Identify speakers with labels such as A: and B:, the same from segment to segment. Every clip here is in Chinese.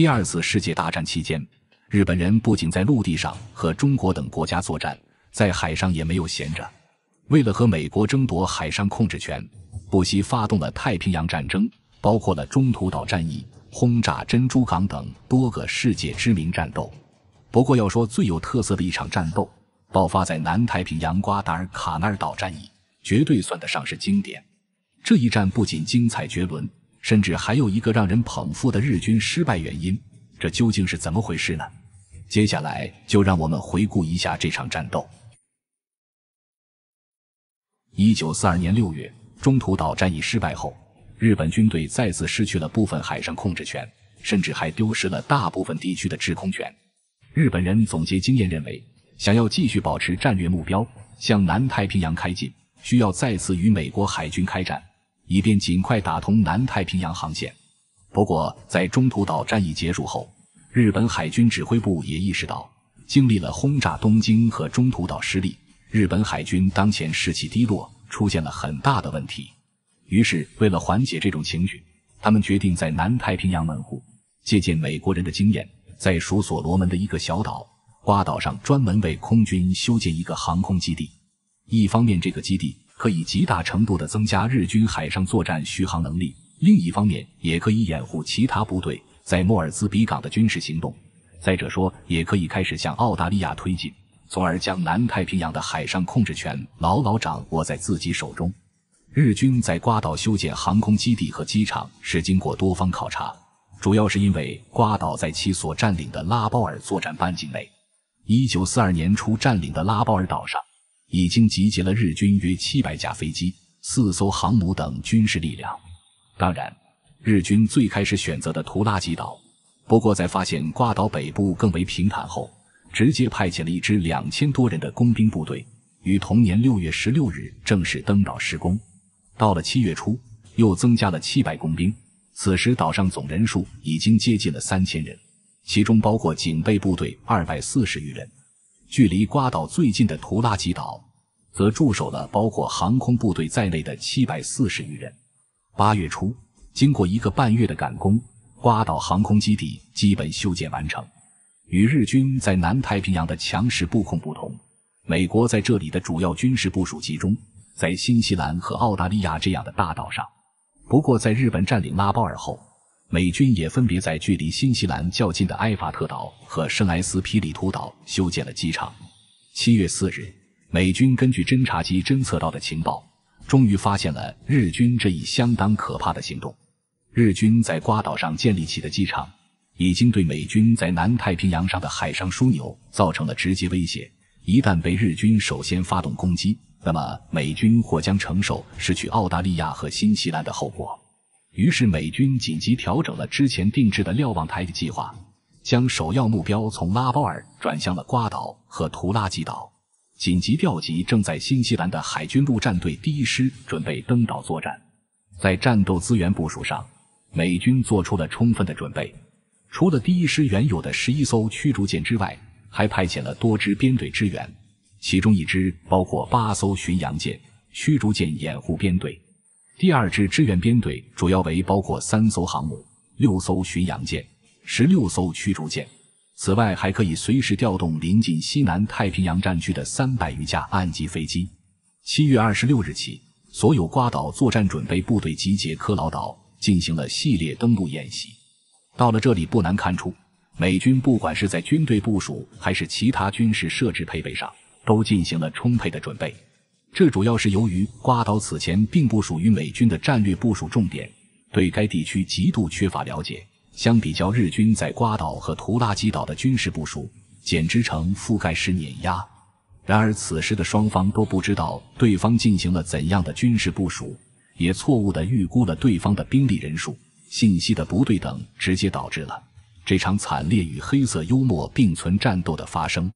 A: 第二次世界大战期间，日本人不仅在陆地上和中国等国家作战，在海上也没有闲着。为了和美国争夺海上控制权，不惜发动了太平洋战争，包括了中途岛战役、轰炸珍珠港等多个世界知名战斗。不过，要说最有特色的一场战斗，爆发在南太平洋瓜达尔卡纳尔岛战役，绝对算得上是经典。这一战不仅精彩绝伦。甚至还有一个让人捧腹的日军失败原因，这究竟是怎么回事呢？接下来就让我们回顾一下这场战斗。一九四二年六月，中途岛战役失败后，日本军队再次失去了部分海上控制权，甚至还丢失了大部分地区的制空权。日本人总结经验认为，想要继续保持战略目标，向南太平洋开进，需要再次与美国海军开战。以便尽快打通南太平洋航线。不过，在中途岛战役结束后，日本海军指挥部也意识到，经历了轰炸东京和中途岛失利，日本海军当前士气低落，出现了很大的问题。于是，为了缓解这种情绪，他们决定在南太平洋门户，借鉴美国人的经验，在属所罗门的一个小岛瓜岛上，专门为空军修建一个航空基地。一方面，这个基地。可以极大程度地增加日军海上作战续航能力，另一方面也可以掩护其他部队在莫尔兹比港的军事行动。再者说，也可以开始向澳大利亚推进，从而将南太平洋的海上控制权牢牢掌握在自己手中。日军在瓜岛修建航空基地和机场是经过多方考察，主要是因为瓜岛在其所占领的拉包尔作战半径内。一九四二年初占领的拉包尔岛上。已经集结了日军约七百架飞机、四艘航母等军事力量。当然，日军最开始选择的图拉吉岛，不过在发现瓜岛北部更为平坦后，直接派遣了一支两千多人的工兵部队，于同年六月十六日正式登岛施工。到了七月初，又增加了七百工兵，此时岛上总人数已经接近了三千人，其中包括警备部队二百四十余人。距离瓜岛最近的图拉吉岛，则驻守了包括航空部队在内的七百四十余人。八月初，经过一个半月的赶工，瓜岛航空基地基本修建完成。与日军在南太平洋的强势布控不同，美国在这里的主要军事部署集中在新西兰和澳大利亚这样的大岛上。不过，在日本占领拉包尔后，美军也分别在距离新西兰较近的埃法特岛和圣埃斯皮里图岛修建了机场。七月四日，美军根据侦察机侦测到的情报，终于发现了日军这一相当可怕的行动。日军在瓜岛上建立起的机场，已经对美军在南太平洋上的海上枢纽造成了直接威胁。一旦被日军首先发动攻击，那么美军或将承受失去澳大利亚和新西兰的后果。于是，美军紧急调整了之前定制的瞭望台的计划，将首要目标从拉包尔转向了瓜岛和图拉吉岛，紧急调集正在新西兰的海军陆战队第一师准备登岛作战。在战斗资源部署上，美军做出了充分的准备，除了第一师原有的十一艘驱逐舰之外，还派遣了多支编队支援，其中一支包括八艘巡洋舰、驱逐舰掩护编队。第二支支援编队主要为包括三艘航母、六艘巡洋舰、十六艘驱逐舰，此外还可以随时调动临近西南太平洋战区的三百余架岸基飞机。七月二十六日起，所有瓜岛作战准备部队集结科劳岛，进行了系列登陆演习。到了这里，不难看出，美军不管是在军队部署还是其他军事设置配备上，都进行了充沛的准备。这主要是由于瓜岛此前并不属于美军的战略部署重点，对该地区极度缺乏了解。相比较日军在瓜岛和图拉吉岛的军事部署，简直成覆盖式碾压。然而，此时的双方都不知道对方进行了怎样的军事部署，也错误地预估了对方的兵力人数。信息的不对等直接导致了这场惨烈与黑色幽默并存战斗的发生。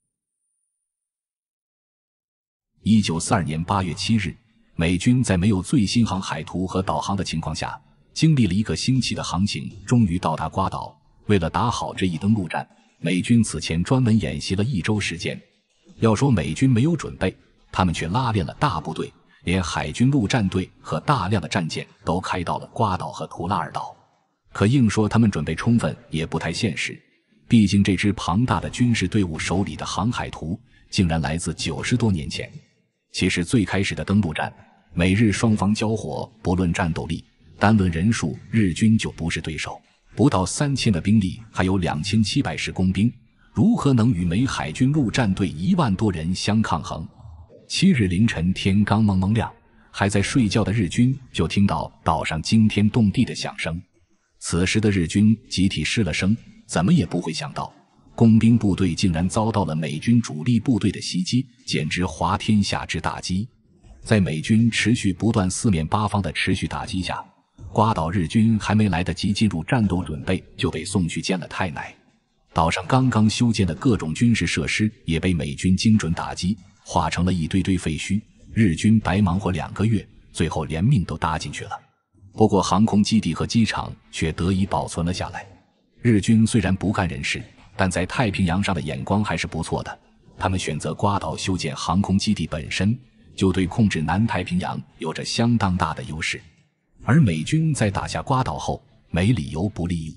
A: 一九四二年八月七日，美军在没有最新航海图和导航的情况下，经历了一个星期的航行，终于到达瓜岛。为了打好这一登陆战，美军此前专门演习了一周时间。要说美军没有准备，他们却拉练了大部队，连海军陆战队和大量的战舰都开到了瓜岛和图拉尔岛。可硬说他们准备充分也不太现实，毕竟这支庞大的军事队伍手里的航海图竟然来自九十多年前。其实最开始的登陆战，美日双方交火，不论战斗力，单论人数，日军就不是对手。不到三千的兵力，还有两千七百师工兵，如何能与美海军陆战队一万多人相抗衡？七日凌晨，天刚蒙蒙亮，还在睡觉的日军就听到岛上惊天动地的响声。此时的日军集体失了声，怎么也不会想到。工兵部队竟然遭到了美军主力部队的袭击，简直滑天下之大稽。在美军持续不断、四面八方的持续打击下，瓜岛日军还没来得及进入战斗准备，就被送去见了太奶。岛上刚刚修建的各种军事设施也被美军精准打击，化成了一堆堆废墟。日军白忙活两个月，最后连命都搭进去了。不过航空基地和机场却得以保存了下来。日军虽然不干人事。但在太平洋上的眼光还是不错的。他们选择瓜岛修建航空基地，本身就对控制南太平洋有着相当大的优势。而美军在打下瓜岛后，没理由不利用。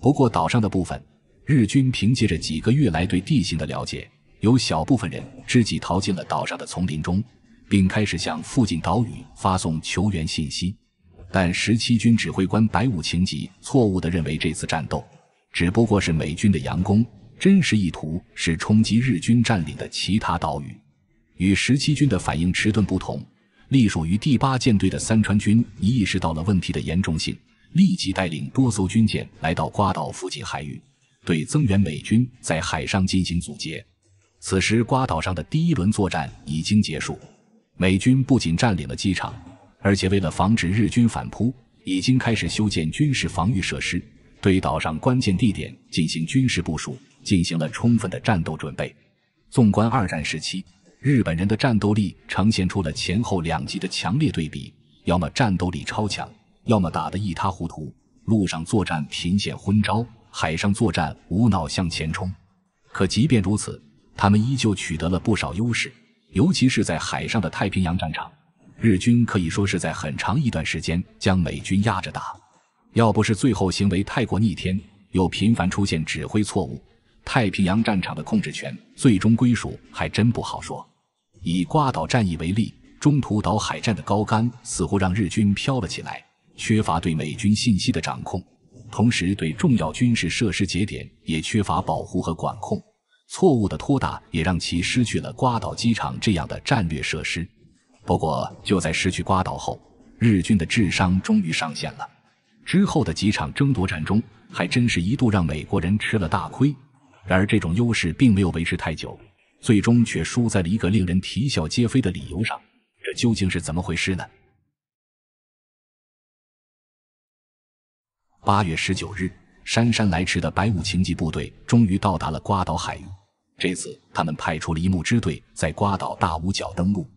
A: 不过岛上的部分日军凭借着几个月来对地形的了解，有小部分人自己逃进了岛上的丛林中，并开始向附近岛屿发送求援信息。但十七军指挥官白武晴吉错误的认为这次战斗。只不过是美军的佯攻，真实意图是冲击日军占领的其他岛屿。与十七军的反应迟钝不同，隶属于第八舰队的三川军意识到了问题的严重性，立即带领多艘军舰来到瓜岛附近海域，对增援美军在海上进行阻截。此时，瓜岛上的第一轮作战已经结束，美军不仅占领了机场，而且为了防止日军反扑，已经开始修建军事防御设施。对岛上关键地点进行军事部署，进行了充分的战斗准备。纵观二战时期，日本人的战斗力呈现出了前后两极的强烈对比：要么战斗力超强，要么打得一塌糊涂。陆上作战频显昏招，海上作战无脑向前冲。可即便如此，他们依旧取得了不少优势，尤其是在海上的太平洋战场，日军可以说是在很长一段时间将美军压着打。要不是最后行为太过逆天，又频繁出现指挥错误，太平洋战场的控制权最终归属还真不好说。以瓜岛战役为例，中途岛海战的高杆似乎让日军飘了起来，缺乏对美军信息的掌控，同时对重要军事设施节点也缺乏保护和管控。错误的拖打也让其失去了瓜岛机场这样的战略设施。不过，就在失去瓜岛后，日军的智商终于上线了。之后的几场争夺战中，还真是一度让美国人吃了大亏。然而，这种优势并没有维持太久，最终却输在了一个令人啼笑皆非的理由上。这究竟是怎么回事呢？八月十九日，姗姗来迟的白武情急部队终于到达了瓜岛海域。这次，他们派出了一木支队在瓜岛大五角登陆。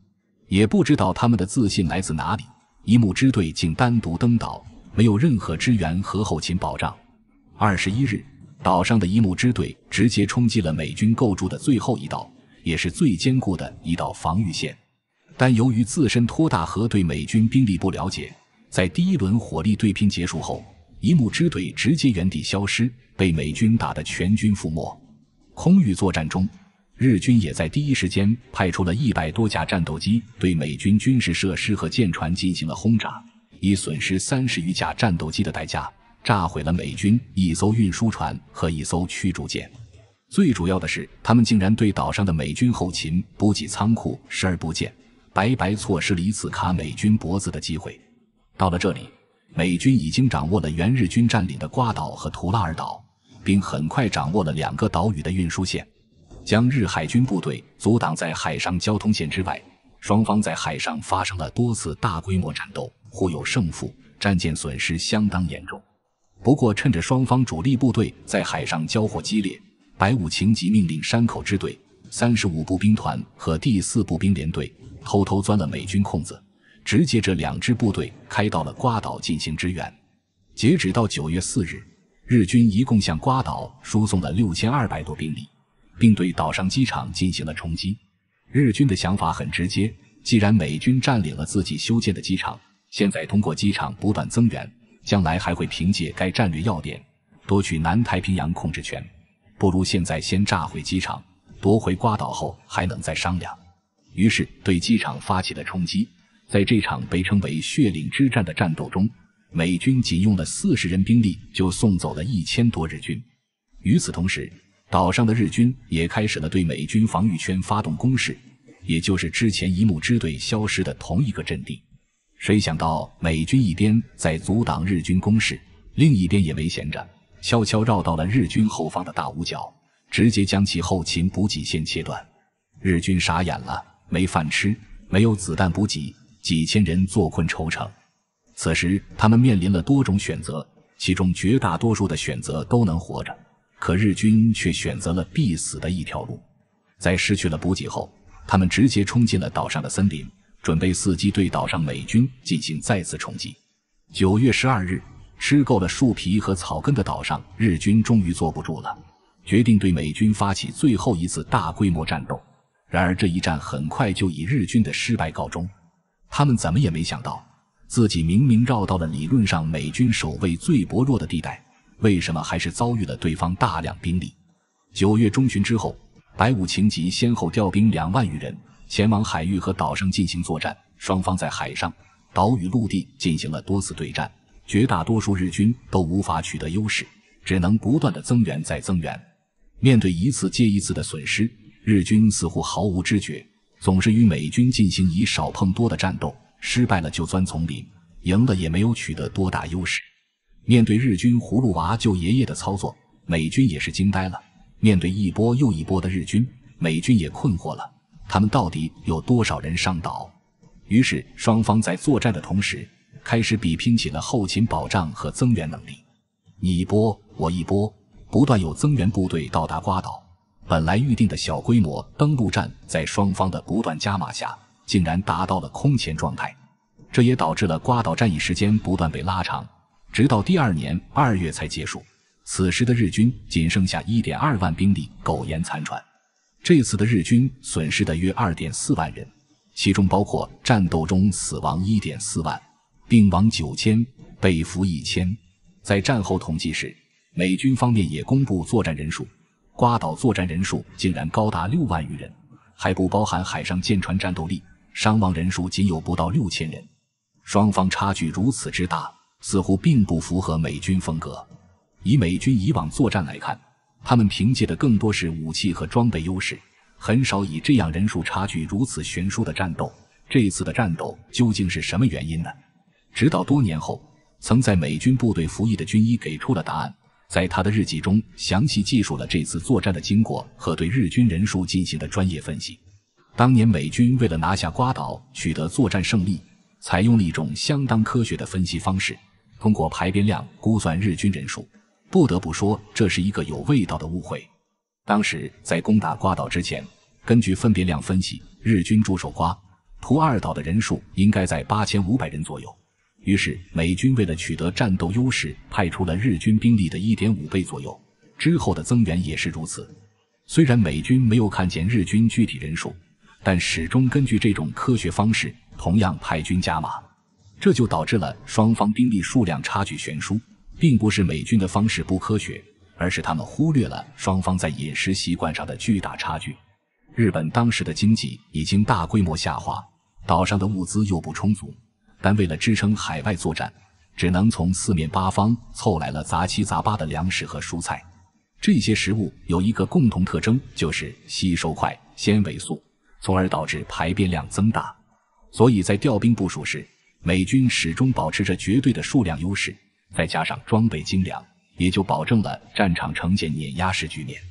A: 也不知道他们的自信来自哪里，一木支队竟单独登岛。没有任何支援和后勤保障。二十一日，岛上的一木支队直接冲击了美军构筑的最后一道，也是最坚固的一道防御线。但由于自身拖大和对美军兵力不了解，在第一轮火力对拼结束后，一木支队直接原地消失，被美军打得全军覆没。空域作战中，日军也在第一时间派出了一百多架战斗机，对美军军事设施和舰船进行了轰炸。以损失三十余架战斗机的代价，炸毁了美军一艘运输船和一艘驱逐舰。最主要的是，他们竟然对岛上的美军后勤补给仓库视而不见，白白错失了一次卡美军脖子的机会。到了这里，美军已经掌握了原日军占领的瓜岛和图拉尔岛，并很快掌握了两个岛屿的运输线，将日海军部队阻挡在海上交通线之外。双方在海上发生了多次大规模战斗。互有胜负，战舰损失相当严重。不过，趁着双方主力部队在海上交火激烈，白武情急命令山口支队、三十五步兵团和第四步兵联队偷偷钻了美军空子，直接这两支部队开到了瓜岛进行支援。截止到九月四日，日军一共向瓜岛输送了六千二百多兵力，并对岛上机场进行了冲击。日军的想法很直接，既然美军占领了自己修建的机场，现在通过机场不断增援，将来还会凭借该战略要点夺取南太平洋控制权。不如现在先炸毁机场，夺回瓜岛后还能再商量。于是对机场发起了冲击。在这场被称为“血岭之战”的战斗中，美军仅用了四十人兵力就送走了一千多日军。与此同时，岛上的日军也开始了对美军防御圈发动攻势，也就是之前一木支队消失的同一个阵地。谁想到美军一边在阻挡日军攻势，另一边也没闲着，悄悄绕到了日军后方的大屋角，直接将其后勤补给线切断。日军傻眼了，没饭吃，没有子弹补给，几千人坐困愁城。此时，他们面临了多种选择，其中绝大多数的选择都能活着，可日军却选择了必死的一条路。在失去了补给后，他们直接冲进了岛上的森林。准备伺机对岛上美军进行再次冲击。九月十二日，吃够了树皮和草根的岛上日军终于坐不住了，决定对美军发起最后一次大规模战斗。然而，这一战很快就以日军的失败告终。他们怎么也没想到，自己明明绕到了理论上美军守卫最薄弱的地带，为什么还是遭遇了对方大量兵力？九月中旬之后，白武晴吉先后调兵两万余人。前往海域和岛上进行作战，双方在海上、岛屿、陆地进行了多次对战，绝大多数日军都无法取得优势，只能不断的增援再增援。面对一次接一次的损失，日军似乎毫无知觉，总是与美军进行以少碰多的战斗，失败了就钻丛林，赢了也没有取得多大优势。面对日军“葫芦娃救爷爷”的操作，美军也是惊呆了。面对一波又一波的日军，美军也困惑了。他们到底有多少人上岛？于是双方在作战的同时，开始比拼起了后勤保障和增援能力。你一波，我一波，不断有增援部队到达瓜岛。本来预定的小规模登陆战，在双方的不断加码下，竟然达到了空前状态。这也导致了瓜岛战役时间不断被拉长，直到第二年二月才结束。此时的日军仅剩下一点二万兵力，苟延残喘。这次的日军损失的约二点四万人，其中包括战斗中死亡一点四万，病亡九千，被俘一千。在战后统计时，美军方面也公布作战人数，瓜岛作战人数竟然高达六万余人，还不包含海上舰船战斗力伤亡人数仅有不到六千人，双方差距如此之大，似乎并不符合美军风格。以美军以往作战来看。他们凭借的更多是武器和装备优势，很少以这样人数差距如此悬殊的战斗。这次的战斗究竟是什么原因呢？直到多年后，曾在美军部队服役的军医给出了答案。在他的日记中，详细记述了这次作战的经过和对日军人数进行的专业分析。当年美军为了拿下瓜岛，取得作战胜利，采用了一种相当科学的分析方式，通过排编量估算日军人数。不得不说，这是一个有味道的误会。当时在攻打瓜岛之前，根据分别量分析，日军驻守瓜、图二岛的人数应该在八千五百人左右。于是美军为了取得战斗优势，派出了日军兵力的一点五倍左右。之后的增援也是如此。虽然美军没有看见日军具体人数，但始终根据这种科学方式，同样派军加码，这就导致了双方兵力数量差距悬殊。并不是美军的方式不科学，而是他们忽略了双方在饮食习惯上的巨大差距。日本当时的经济已经大规模下滑，岛上的物资又不充足，但为了支撑海外作战，只能从四面八方凑来了杂七杂八的粮食和蔬菜。这些食物有一个共同特征，就是吸收快、纤维素，从而导致排便量增大。所以在调兵部署时，美军始终保持着绝对的数量优势。再加上装备精良，也就保证了战场呈现碾压式局面。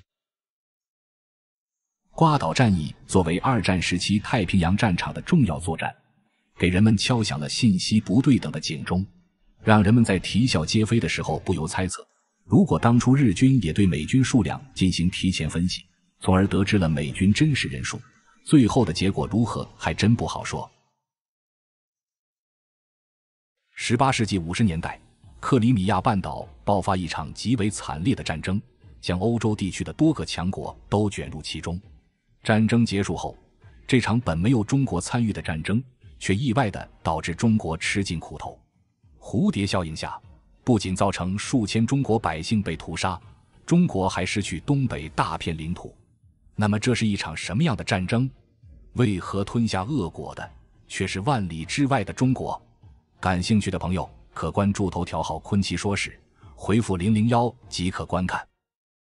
A: 瓜岛战役作为二战时期太平洋战场的重要作战，给人们敲响了信息不对等的警钟，让人们在啼笑皆非的时候不由猜测：如果当初日军也对美军数量进行提前分析，从而得知了美军真实人数，最后的结果如何还真不好说。十八世纪五十年代。克里米亚半岛爆发一场极为惨烈的战争，将欧洲地区的多个强国都卷入其中。战争结束后，这场本没有中国参与的战争，却意外的导致中国吃尽苦头。蝴蝶效应下，不仅造成数千中国百姓被屠杀，中国还失去东北大片领土。那么，这是一场什么样的战争？为何吞下恶果的却是万里之外的中国？感兴趣的朋友。可关注头条号“昆奇说事”，回复零零幺即可观看。